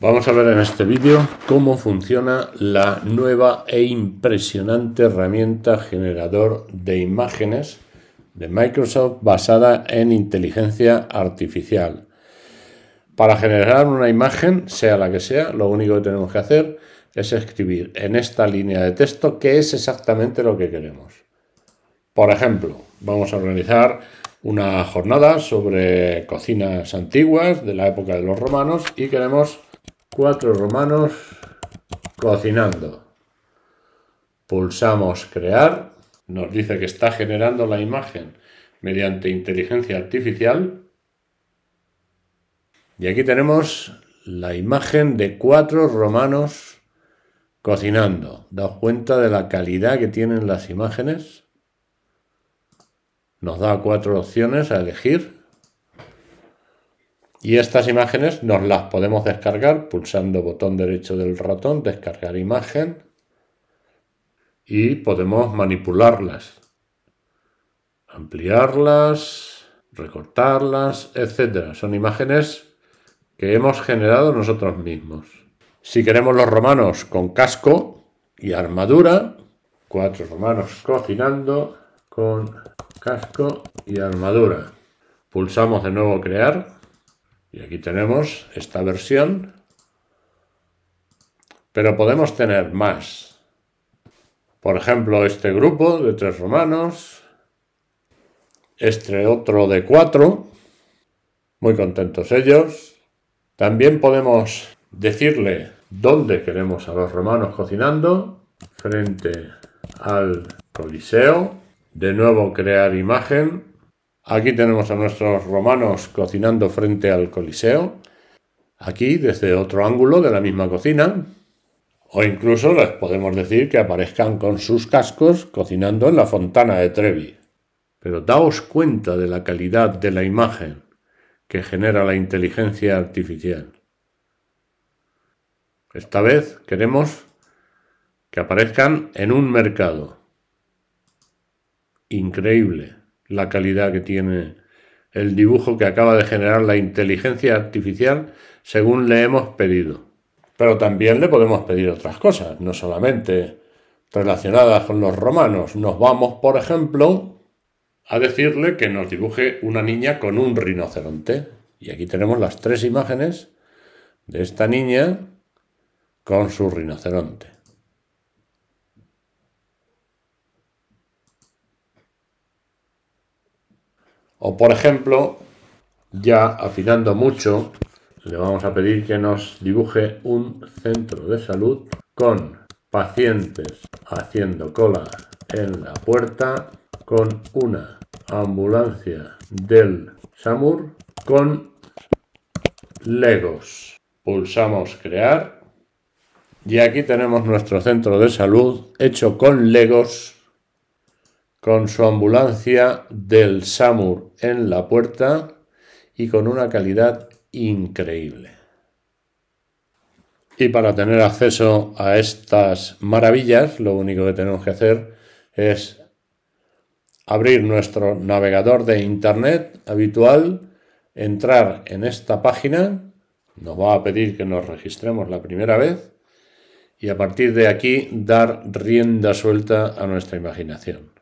Vamos a ver en este vídeo cómo funciona la nueva e impresionante herramienta generador de imágenes de Microsoft basada en inteligencia artificial. Para generar una imagen, sea la que sea, lo único que tenemos que hacer es escribir en esta línea de texto qué es exactamente lo que queremos. Por ejemplo, vamos a organizar una jornada sobre cocinas antiguas de la época de los romanos y queremos Cuatro romanos cocinando. Pulsamos crear. Nos dice que está generando la imagen mediante inteligencia artificial. Y aquí tenemos la imagen de cuatro romanos cocinando. Daos cuenta de la calidad que tienen las imágenes. Nos da cuatro opciones a elegir. Y estas imágenes nos las podemos descargar pulsando botón derecho del ratón, descargar imagen y podemos manipularlas, ampliarlas, recortarlas, etc. Son imágenes que hemos generado nosotros mismos. Si queremos los romanos con casco y armadura, cuatro romanos cocinando con casco y armadura. Pulsamos de nuevo crear y aquí tenemos esta versión, pero podemos tener más. Por ejemplo, este grupo de tres romanos, este otro de cuatro, muy contentos ellos. También podemos decirle dónde queremos a los romanos cocinando, frente al Coliseo. De nuevo crear imagen Aquí tenemos a nuestros romanos cocinando frente al Coliseo. Aquí desde otro ángulo de la misma cocina. O incluso les podemos decir que aparezcan con sus cascos cocinando en la fontana de Trevi. Pero daos cuenta de la calidad de la imagen que genera la inteligencia artificial. Esta vez queremos que aparezcan en un mercado. Increíble la calidad que tiene el dibujo que acaba de generar la inteligencia artificial según le hemos pedido. Pero también le podemos pedir otras cosas, no solamente relacionadas con los romanos. Nos vamos, por ejemplo, a decirle que nos dibuje una niña con un rinoceronte. Y aquí tenemos las tres imágenes de esta niña con su rinoceronte. O por ejemplo, ya afinando mucho, le vamos a pedir que nos dibuje un centro de salud con pacientes haciendo cola en la puerta, con una ambulancia del SAMUR, con Legos. Pulsamos crear y aquí tenemos nuestro centro de salud hecho con Legos con su ambulancia del Samur en la puerta y con una calidad increíble. Y para tener acceso a estas maravillas, lo único que tenemos que hacer es abrir nuestro navegador de internet habitual, entrar en esta página, nos va a pedir que nos registremos la primera vez y a partir de aquí dar rienda suelta a nuestra imaginación.